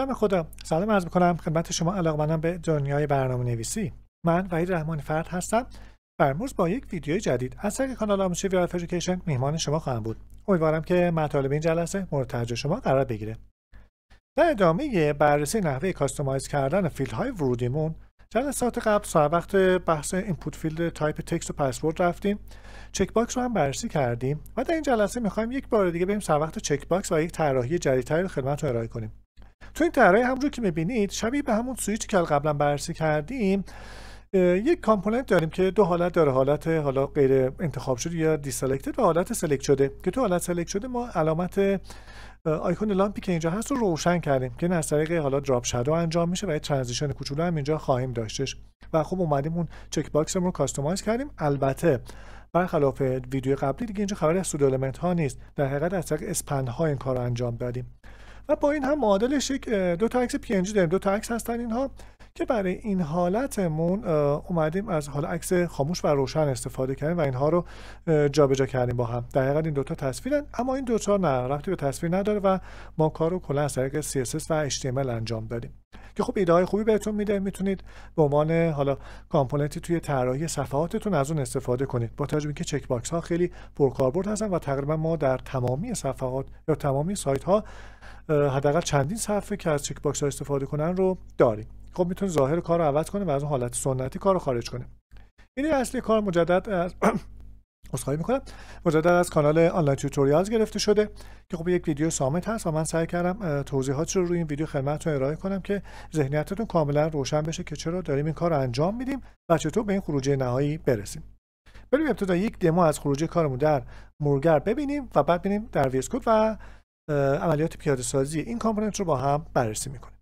سلام خدا سلام عرض میکنم خدمت شما علاقمندان به دنیای برنامه نویسی من وحید رحمانی فرد هستم و امروز با یک ویدیو جدید از طریق کانال آموزشی وی افیکیشن میهمان شما خواهم بود امیدوارم که مطالب این جلسه مورد توجه شما قرار بگیره در ادامه بررسی نحوه کاستومایز کردن فیلدهای ورودیمون جلسات قبل سر وقت بحث اینپوت فیلد تایپ تکس و پسورد رفتیم چک باکس رو هم بررسی کردیم و در این جلسه میخوایم یک بار دیگه بریم سر وقت چک باکس و یک طراحی جدیدتری رو خدمتتون ارائه کنیم تو این طراحی که میبینید شبیه به همون سویچی که قبلا بررسی کردیم یک کامپوننت داریم که دو حالت داره حالت حالا غیر انتخاب شده یا دیسلکتد و حالت سلکت شده که تو حالت سلکت شده ما علامت آیکون لامپی که اینجا هست رو روشن کردیم که از طریق حالا دراپ شادو انجام میشه و یه ترانزیشن کوچولو هم اینجا خواهیم داشتش و خب اومدیم اون چک باکس رو کاستماایز کردیم البته برخلاف ویدیو قبلی دیگه اینجا خبری از سود ها نیست در حقیقت از طریق اسپن ها این کار انجام دادیم و با این هم معادلش یک دو تا عکس پی داریم دو تا عکس هستن اینها که برای این حالتمون اومدیم از حال عکس خاموش و روشن استفاده کردیم و اینها رو جابجا کردیم با هم در دو این دوتا تصویرن اما این دوتا نه رفتی به تصویر نداره و ما کار رو کلا از طریق CSS و HTML انجام دادیم که خب ایده های خوبی بهتون میده میتونید به عنوان حالا کامپوننتی توی طراحی صفحاتتون از اون استفاده کنید با توجه که چک باکس ها خیلی پرکاربرد هستن و تقریبا ما در تمامی صفحات یا تمامی سایت ها حداقل چندین صفحه که از چک باکس ها استفاده کنن رو داریم خب میتونید ظاهر کار رو عوض کنه و از اون حالت سنتی کار رو خارج کنه این اصلی کار مجدد از عذرخواهی میکنم مجددا از کانال آنلاین توتوریالز گرفته شده که خب یک ویدیو سامت هست و من سعی کردم توضیحات رو روی این ویدیو خدمتتون ارائه کنم که ذهنیتتون کاملا روشن بشه که چرا داریم این کار رو انجام میدیم و چطور به این خروجی نهایی برسیم بریم ابتدا یک دمو از خروجی کارمون در مورگر ببینیم و بعد ببینیم در ویس و عملیات پیاده سازی این کامپوننت رو با هم بررسی میکنیم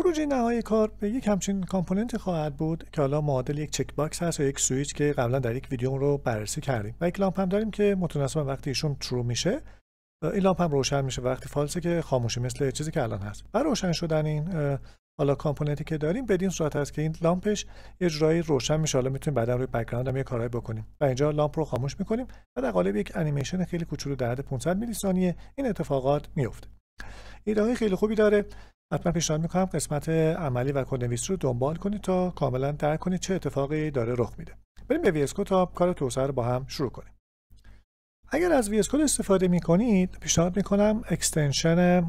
خروج نهایی کار به یک همچین کامپوننت خواهد بود که حالا معادل یک چک باکس هست و یک سویچ که قبلا در یک ویدیو رو بررسی کردیم و یک لامپ هم داریم که متناسب وقتی ایشون ترو میشه این لامپ هم روشن میشه وقتی فالسه که خاموشی مثل چیزی که الان هست و روشن شدن این حالا کامپوننتی که داریم بدین صورت هست که این لامپش یه روشن میشه حالا میتونیم بعدا روی بک‌گراند هم یه کارهایی بکنیم و اینجا لامپ رو خاموش میکنیم و در قالب یک انیمیشن خیلی کوچولو در حد 500 میلی ثانیه این اتفاقات میفته ایده خیلی خوبی داره حتما پیشنهاد میکنم قسمت عملی و کدنویسی رو دنبال کنید تا کاملا درک کنید چه اتفاقی داره رخ میده بریم به ویس تا کار توسعه رو با هم شروع کنیم اگر از ویس استفاده میکنید پیشنهاد میکنم اکستنشن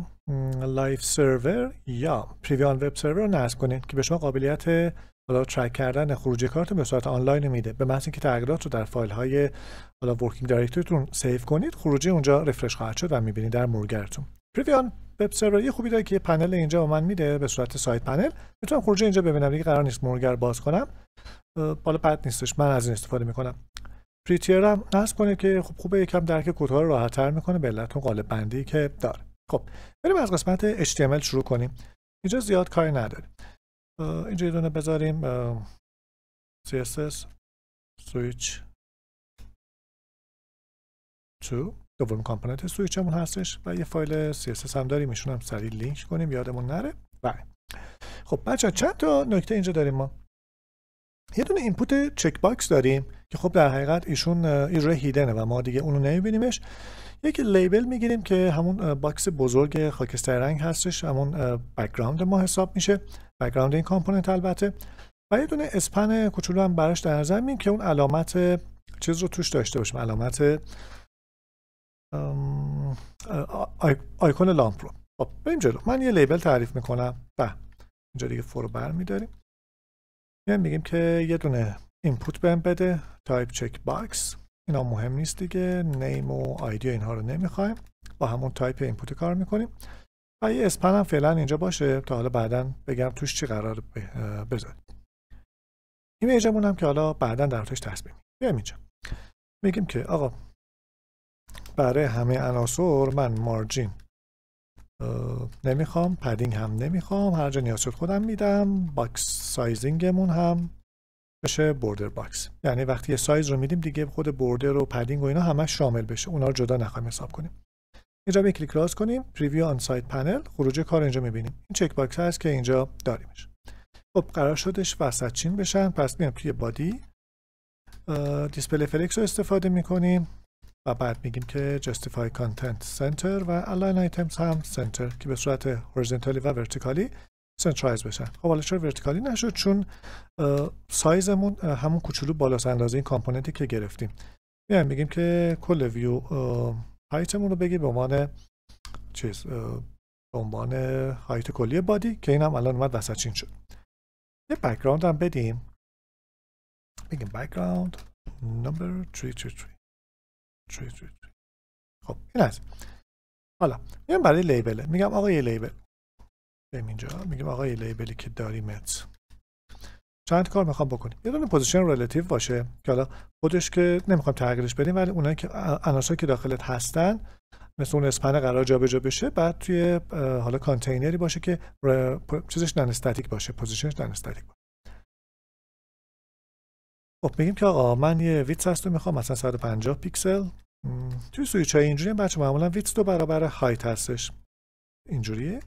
لایف سرور یا پریویان وب سرور رو نصب کنید که به شما قابلیت حالا ترک کردن خروج کارت به صورت آنلاین میده به محض اینکه تغییرات رو در فایل های حالا ورکینگ دایرکتوریتون سیو کنید خروجی اونجا رفرش خواهد شد و میبینید در مرورگرتون پریویان وب سرور یه خوبی داره که پنل اینجا به من میده به صورت سایت پنل میتونم خروج اینجا ببینم دیگه قرار نیست مرگر باز کنم بالا بد نیستش من از این استفاده میکنم پریتیر هم نصب کنید که خوب خوبه یکم درک کوتاه رو تر میکنه به علت قالب بندی که داره خب بریم از قسمت HTML شروع کنیم اینجا زیاد کاری نداره. اینجا یه دونه بذاریم CSS switch دومین کامپوننت سویچمون هستش و یه فایل CSS هم داریم ایشون هم سریع لینک کنیم یادمون نره بله خب بچه چند تا نکته اینجا داریم ما یه دونه اینپوت چک باکس داریم که خب در حقیقت ایشون روی هیدنه و ما دیگه اونو نمیبینیمش یک لیبل میگیریم که همون باکس بزرگ خاکستر رنگ هستش همون بکگراند ما حساب میشه بکگراند این کامپوننت البته و یه دونه اسپن کوچولو هم براش در نظر که اون علامت چیز رو توش داشته باشیم علامت آیکون لامپ رو خب بریم جلو من یه لیبل تعریف میکنم و بله. اینجا دیگه فور برمیداریم یه میگیم که یه دونه اینپوت بهم بده تایپ چک باکس اینا مهم نیست دیگه نیم و آیدیا اینها رو نمیخوایم با همون تایپ اینپوت کار میکنیم و یه اسپن هم فعلا اینجا باشه تا حالا بعدا بگم توش چی قرار بذاریم ایمیجمون هم که حالا بعدا در تصمیم بیایم اینجا میگیم که آقا برای همه عناصر من مارجین نمیخوام پدینگ هم نمیخوام هر جا نیاز شد خودم میدم باکس سایزینگمون هم بشه بوردر باکس یعنی وقتی یه سایز رو میدیم دیگه خود بوردر و پدینگ و اینا همه شامل بشه اونا رو جدا نخواهیم حساب کنیم اینجا به کلیک راست کنیم پریویو آن سایت پنل خروج کار اینجا میبینیم این چک باکس هست که اینجا داریمش خب قرار شدش وسط چین بشن پس میام توی بادی دیسپلی فلکس رو استفاده میکنیم و بعد میگیم که Justify Content Center و Align Items هم Center که به صورت horizontally و vertically سنترایز بشن خب حالا چرا vertically نشد چون سایزمون همون کوچولو بالا اندازه این کامپوننتی که گرفتیم میایم بگیم که کل ویو هایتمون رو بگی به عنوان چیز به عنوان هایت کلی بادی که اینم الان اومد وسط چین شد یه background هم بدیم بگیم background نمبر 333 چوی خب این هست حالا میگم برای لیبله میگم آقای لیبل بریم اینجا میگم آقای لیبلی که داریمت چند کار میخوام بکنیم یه دونه پوزیشن رلاتیو باشه که حالا خودش که نمیخوام تغییرش بدیم ولی اونایی که عناصر که داخلت هستن مثل اون اسپنه قرار جابجا بشه بعد توی حالا کانتینری باشه که چیزش ننستاتیک باشه پوزیشنش ننستاتیک باشه خب میگیم که آقا من یه ویتس هست و میخوام مثلا 150 پیکسل توی سویچ های اینجوری بچه معمولا ویت دو برابر هایت هستش اینجوریه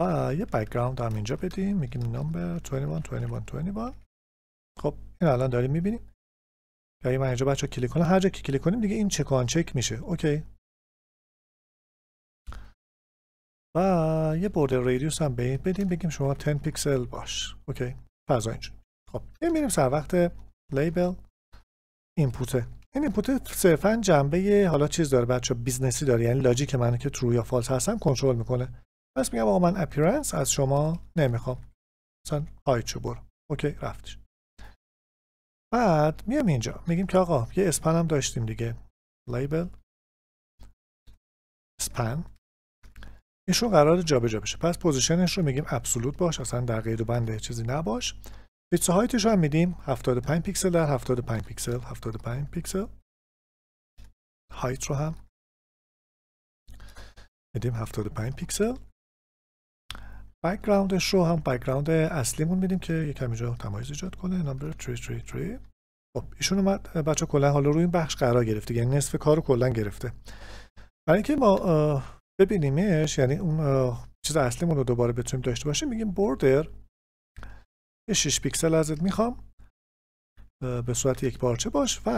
و یه بکگراند هم اینجا بدیم میگیم نمبر 21 21 21 خب این الان داریم میبینیم یا یعنی من اینجا بچه کلیک کنم هر جا که کلیک کنیم دیگه این چک آن چک میشه اوکی و یه بوردر ریدیوس هم به این بدیم بگیم شما 10 پیکسل باش اوکی فضا اینجوری خب این میریم سر وقت لیبل اینپوت این اینپوت صرفا جنبه حالا چیز داره بچه بیزنسی داره یعنی لاجیک من که ترو یا فالس هستم کنترل میکنه پس میگم آقا من اپیرنس از شما نمیخوام مثلا های چو برو اوکی رفتش بعد میام اینجا میگیم که آقا یه اسپن هم داشتیم دیگه لیبل اسپن ایشون قرار جابجا بشه پس پوزیشنش رو میگیم ابسولوت باش اصلا در قید و بند چیزی نباش بیت هایتش هم میدیم 75 پیکسل در 75 پیکسل 75 پیکسل هایت رو هم میدیم 75 پیکسل بکگراندش رو هم بکگراند اصلیمون میدیم که یکم جا تمایز ایجاد کنه نمبر 333 خب ایشون اومد بچه کلا حالا روی این بخش قرار گرفته یعنی نصف کار رو کلا گرفته برای اینکه ما ببینیمش یعنی اون چیز اصلیمون رو دوباره بتونیم داشته باشیم میگیم border یه 6 پیکسل ازت میخوام به صورت یک پارچه باش و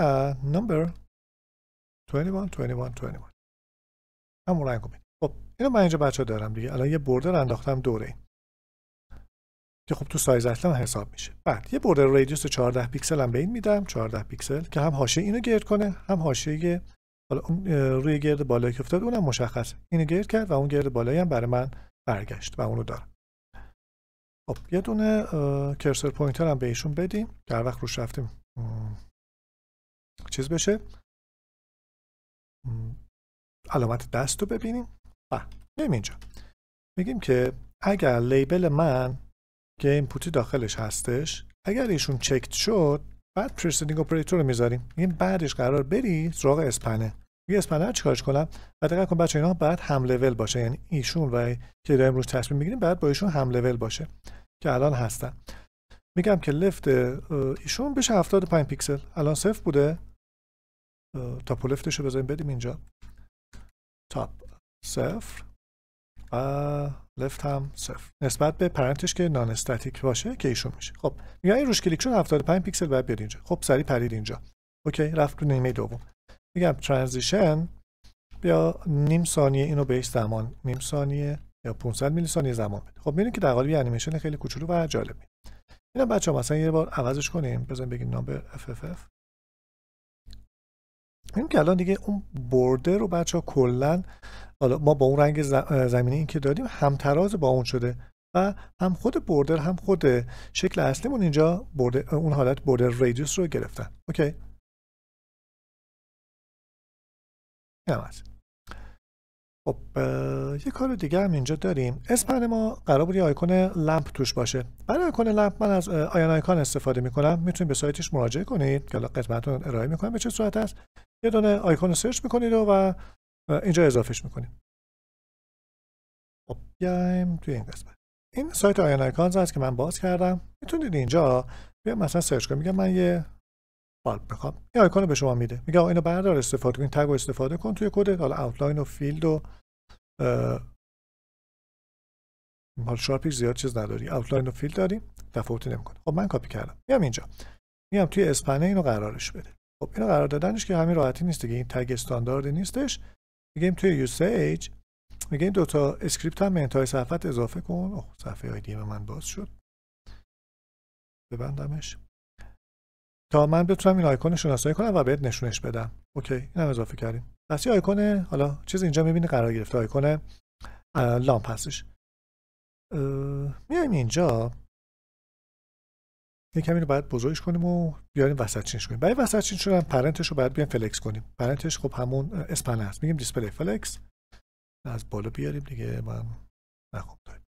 نمبر 21 21 21 همون رنگ خب اینو من اینجا بچه دارم دیگه الان یه بردر انداختم دوره این که خب تو سایز اصلا حساب میشه بعد یه بردر رادیوس 14 پیکسل هم به این میدم 14 پیکسل که هم حاشیه اینو گرد کنه هم حاشیه حالا اون روی گرد بالایی که افتاد اونم مشخص اینو گرد کرد و اون گرد بالایی هم برای من برگشت و اونو دارم خب یه دونه کرسر پوینتر هم به ایشون بدیم که وقت روش رفتیم چیز بشه علامت دست رو ببینیم و بله، اینجا میگیم که اگر لیبل من گیم پوتی داخلش هستش اگر ایشون چکت شد بعد پرسیدینگ اپراتور رو میذاریم این بعدش قرار بری سراغ اسپنه میگه اسپندر چیکارش کنم و دقت کن بچه اینا باید هم لول باشه یعنی ایشون و که داریم روش تصمیم میگیریم باید با ایشون هم لول باشه که الان هستن میگم که لفت ایشون بشه 75 پیکسل الان صفر بوده تا و لفتشو بذاریم بدیم اینجا تاپ صفر و لفت هم صفر نسبت به پرنتش که نان استاتیک باشه که ایشون میشه خب میگم این روش کلیک شد 75 پیکسل باید بیاد اینجا خب سری پرید اینجا اوکی رفت تو نیمه دوم میگم ترانزیشن بیا نیم ثانیه اینو بهش زمان نیم ثانیه یا 500 میلی ثانیه زمان بده خب ببینید که در قالب انیمیشن خیلی کوچولو و جالبی اینا بچه ها مثلا یه بار عوضش کنیم بزنیم بگیم نام FFF این که الان دیگه اون برده رو بچه ها کلا حالا ما با اون رنگ زمینی این که دادیم همتراز با اون شده و هم خود بردر هم خود شکل اصلیمون اینجا برده اون حالت بردر ریدیوس رو گرفتن اوکی نمت خب یه کار دیگه هم اینجا داریم اسپن ما قرار بود یه آیکون لمپ توش باشه برای آیکون لمپ من از آیان آیکان استفاده میکنم میتونید به سایتش مراجعه کنید که قدمتون ارائه میکنم به چه صورت است یه دونه آیکون رو سرچ میکنید و اینجا اضافهش میکنید خب بیایم توی این قسمت این سایت آیان آیکون هست که من باز کردم میتونید اینجا بیا مثلا سرچ کنم میگم من یه بالب میخوام این آیکون رو به شما میده میگه اینو بردار استفاده کن تگ رو استفاده کن توی کدت حالا اوتلاین و فیلد و مال شارپیش زیاد چیز نداری اوتلاین و فیلد داری تفاوتی نمیکنه خب من کپی کردم میام اینجا میام توی اسپنه اینو قرارش بده خب اینو قرار دادنش که همین راحتی نیست دیگه این تگ استانداردی نیستش میگیم توی یوسیج میگه دو تا اسکریپت هم به انتهای صفحت اضافه کن اوه صفحه آیدی من باز شد ببندمش تا من بتونم این رو شناسایی کنم و بهت نشونش بدم اوکی هم اضافه کردیم پس یه آیکون حالا چیز اینجا میبینی قرار گرفته آیکون لامپ هستش میایم اینجا یه کمی رو باید بزرگش کنیم و بیاریم وسط چینش کنیم برای وسط چین شدن پرنتش رو باید بیایم فلکس کنیم پرنتش خب همون اسپن هست میگیم دیسپلی فلکس از بالا بیاریم دیگه من نخوب داریم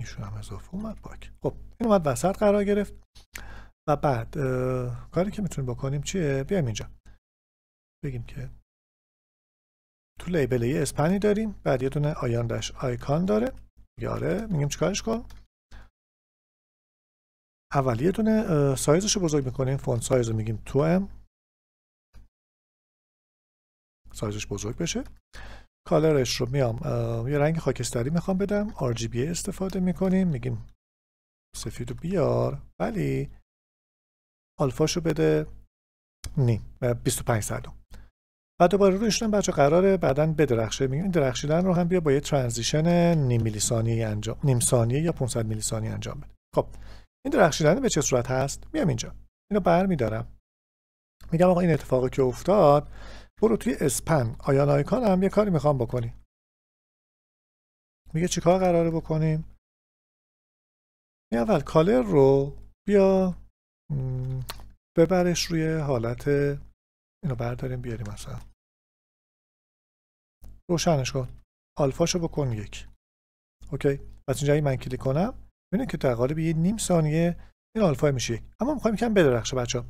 ایشون هم اضافه اومد پاک خب این اومد وسط قرار گرفت و بعد کاری که میتونیم بکنیم چیه بیایم اینجا بگیم که تو لیبل یه اسپنی داریم بعد یه دونه آیان داش آیکان داره یاره میگیم چیکارش کن اول یه دونه سایزش رو بزرگ میکنیم فون سایز رو میگیم تو ام سایزش بزرگ بشه کالرش رو میام یه رنگ خاکستری میخوام بدم RGB استفاده میکنیم میگیم سفید رو بیار ولی آلفاشو بده نیم 25 صدم و دوباره رو بچه قراره بعدا بدرخشه میگیم این درخشیدن رو هم بیا با یه ترانزیشن نیم میلی ثانیه انجام نیم ثانیه یا 500 میلی ثانیه انجام بده خب این درخشیدن به چه صورت هست میام اینجا اینو برمیدارم میگم آقا این اتفاقی که افتاد برو توی اسپن آیان نایکان هم یه کاری میخوام بکنیم میگه چیکار قراره بکنیم اول کالر رو بیا ببرش روی حالت اینو برداریم بیاریم مثلا روشنش کن آلفاشو بکن یک اوکی از اینجا من کلیک کنم ببینید که در قالب یه نیم ثانیه این میشه اما میخوایم کم بدرخشه بچه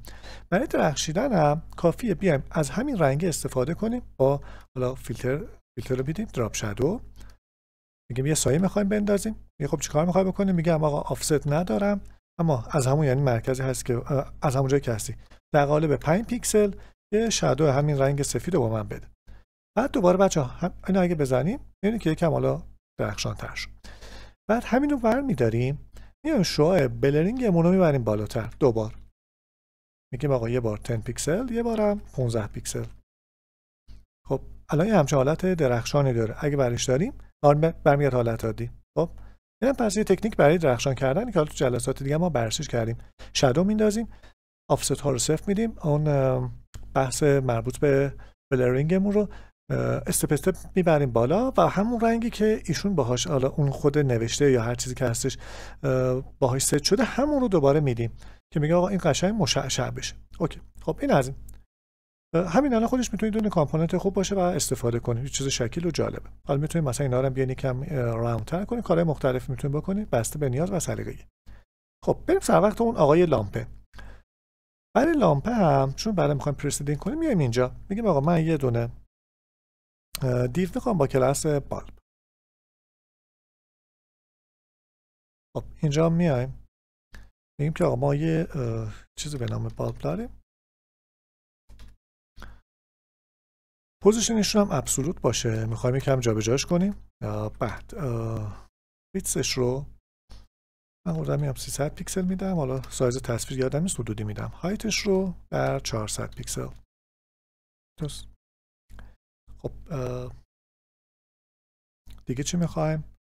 برای درخشیدن هم کافیه بیایم از همین رنگ استفاده کنیم با خب، حالا فیلتر فیلتر رو بدیم دراپ شادو میگم یه سایه میخوایم بندازیم یه خب چیکار میخوای بکنیم میگم آقا آفست ندارم اما از همون یعنی مرکزی هست که از همون جایی که هستی در قالب 5 پیکسل یه شادو همین رنگ سفید رو با من بده بعد دوباره بچه ها اینو اگه بزنیم میبینید که یکم حالا درخشان شد بعد همین رو ور میایم شعاع بلرینگمون رو میبریم بالاتر دوبار میگیم آقا یه بار 10 پیکسل یه بارم 15 پیکسل خب الان یه همچه حالت درخشانی داره اگه برش داریم آره، برمیاد حالت عادی خب اینم یعنی پس یه تکنیک برای درخشان کردن که حالا تو جلسات دیگه ما بررسیش کردیم شادو میندازیم آفست ها رو صفر میدیم اون بحث مربوط به بلرینگمون رو استپ استپ میبریم بالا و همون رنگی که ایشون باهاش حالا اون خود نوشته یا هر چیزی که هستش باهاش ست شده همون رو دوباره میدیم که میگه آقا این قشنگ مشعشع بشه اوکی خب این از این همین الان خودش میتونید دونه کامپوننت خوب باشه و استفاده کنید یه چیز شکل و جالبه حالا میتونید مثلا اینا رو بیان کم راوند کنید کارهای مختلف میتونید بکنید بسته به نیاز و سلیقگی خب بریم سر وقت اون آقای لامپه برای لامپه هم چون برای میخوایم پرسیدین کنیم میایم اینجا میگیم آقا من یه دونه دیو میخوام با کلاس بالب خب اینجا میایم میگیم که آقا ما یه چیزی به نام بالب داریم پوزیشنشون هم ابسولوت باشه میخوایم یکم جابجاش کنیم بعد بیتسش رو من قردم میام 300 پیکسل میدم حالا سایز تصویر یادم نیست حدودی میدم هایتش رو در 400 پیکسل درست خب دیگه چی میخوایم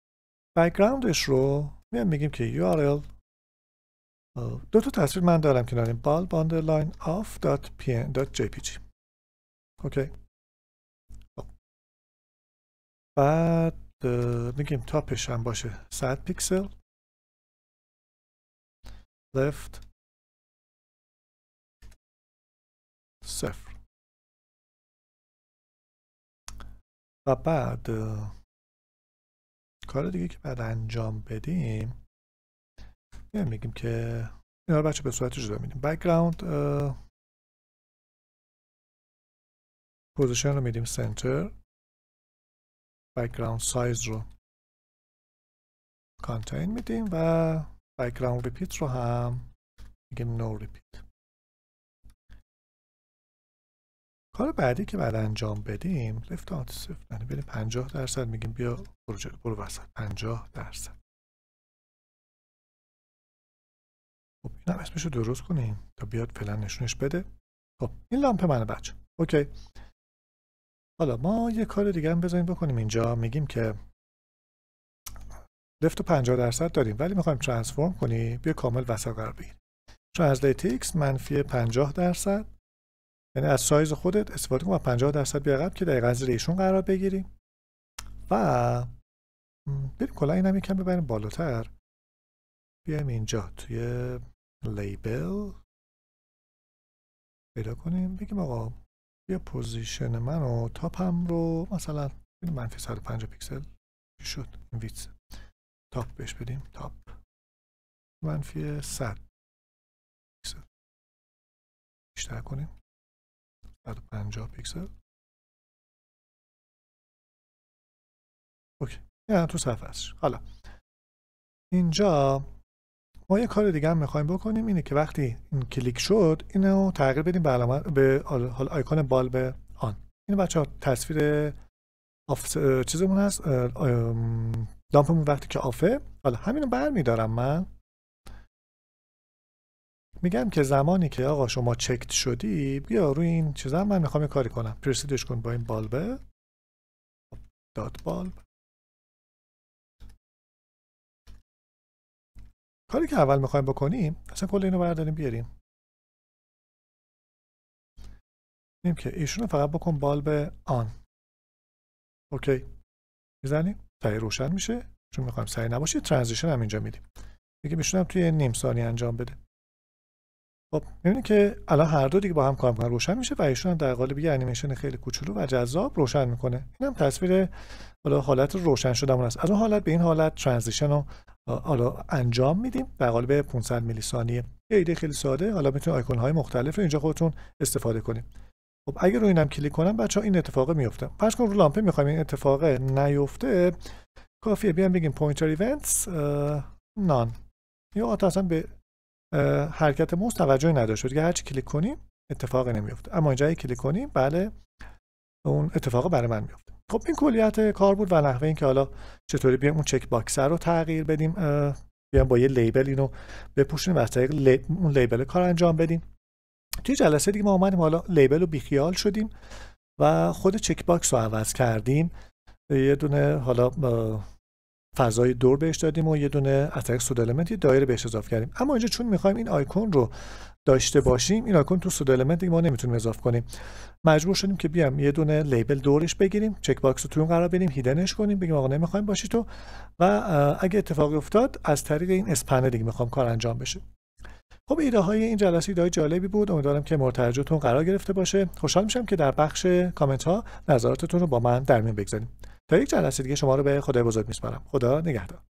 بکگراندش رو میام میگیم که URL دو تا تصویر من دارم که داریم بال باندرلاین آف دات پی دات جی پی جی اوکی خب. بعد میگیم تاپش هم باشه 100 پیکسل لفت صفر و بعد کار دیگه که بعد انجام بدیم میایم میگیم که اینا رو بچه به صورت جدا میدیم بکگراند پوزیشن رو میدیم سنتر بکگراند سایز رو کانتین میدیم و بکگراند ریپیت رو هم میگیم نو ریپیت کار بعدی که بعد انجام بدیم لفت آنتی صفر یعنی بریم 50 درصد میگیم بیا برو, برو وسط 50 درصد خب این هم اسمش رو درست کنیم تا بیاد فعلا نشونش بده خب این لامپ منه بچه اوکی حالا ما یه کار دیگه هم بزنیم بکنیم اینجا میگیم که لفت و 50 درصد داریم ولی میخوایم ترانسفورم کنیم بیا کامل وسط قرار بگیریم ترانسلیت ایکس منفی 50 درصد یعنی از سایز خودت استفاده کن و 50 درصد بیا که دقیقا زیر ایشون قرار بگیری و بریم کلا هم یکم ببریم بالاتر بیایم اینجا توی لیبل پیدا کنیم بگیم آقا یه پوزیشن منو تاپم رو مثلا منفی 150 پیکسل شد این ویتس تاپ بهش بدیم تاپ منفی 100 پیکسل بیشتر کنیم 150 پیکسل اوکی یعنی تو صفحه حالا اینجا ما یه کار دیگه هم میخوایم بکنیم اینه که وقتی این کلیک شد اینو تغییر بدیم به علامت به حال آیکون بال به آن این بچه ها تصویر چیزمون هست لامپمون وقتی که آفه حالا همینو برمیدارم من میگم که زمانی که آقا شما چکت شدی بیا روی این چیزا من میخوام یه کاری کنم پرسیدش کن با این بالبه دات بالب کاری که اول میخوایم بکنیم اصلا کل اینو برداریم بیاریم میگم که ایشونو فقط بکن بالب آن اوکی میزنیم سعی روشن میشه چون میخوایم سعی نباشه ترانزیشن هم اینجا میدیم دیگه میشونم توی نیم ثانیه انجام بده خب میبینید که الان هر دو دیگه با هم میکنن روشن میشه و ایشون هم در قالب یه انیمیشن خیلی کوچولو و جذاب روشن میکنه هم تصویر حالا حالت روشن شدمون است از اون حالت به این حالت ترانزیشن رو حالا انجام میدیم در قالب 500 میلی ثانیه یه ایده خیلی ساده حالا میتونید آیکون های مختلف رو اینجا خودتون استفاده کنیم خب اگه روی اینم کلیک کنم بچه این اتفاق میفته فرض کن رو لامپه میخوایم این اتفاق نیفته کافیه بیام بگیم پوینتر ایونتس نان یا اصلا به حرکت موز توجهی نداشت هر هرچی کلیک کنیم اتفاقی نمیفته اما اینجا کلیک کنیم بله اون اتفاق برای من میفته خب این کلیت کار بود و نحوه اینکه حالا چطوری بیایم اون چک باکس رو تغییر بدیم بیایم با یه لیبل اینو بپوشیم و از طریق اون لیبل کار انجام بدیم توی جلسه دیگه ما اومدیم حالا لیبل رو بیخیال شدیم و خود چک باکس رو عوض کردیم یه دونه حالا فضای دور بهش دادیم و یه دونه اتک سود المنت یه دایره بهش اضافه کردیم اما اینجا چون میخوایم این آیکون رو داشته باشیم این آیکون تو سود ما نمیتونیم اضافه کنیم مجبور شدیم که بیام یه دونه لیبل دورش بگیریم چک باکس رو تو اون قرار بدیم هیدنش کنیم بگیم آقا نمیخوایم باشی تو و اگه اتفاقی افتاد از طریق این اسپنه دیگه میخوام کار انجام بشه خب ایده های این جلسه ایده های جالبی بود امیدوارم که مرتجتون قرار گرفته باشه خوشحال میشم که در بخش کامنت ها نظراتتون رو با من در میون بگذارید در یک جلسه دیگه شما رو به خدای بزرگ میسپارم خدا نگهدار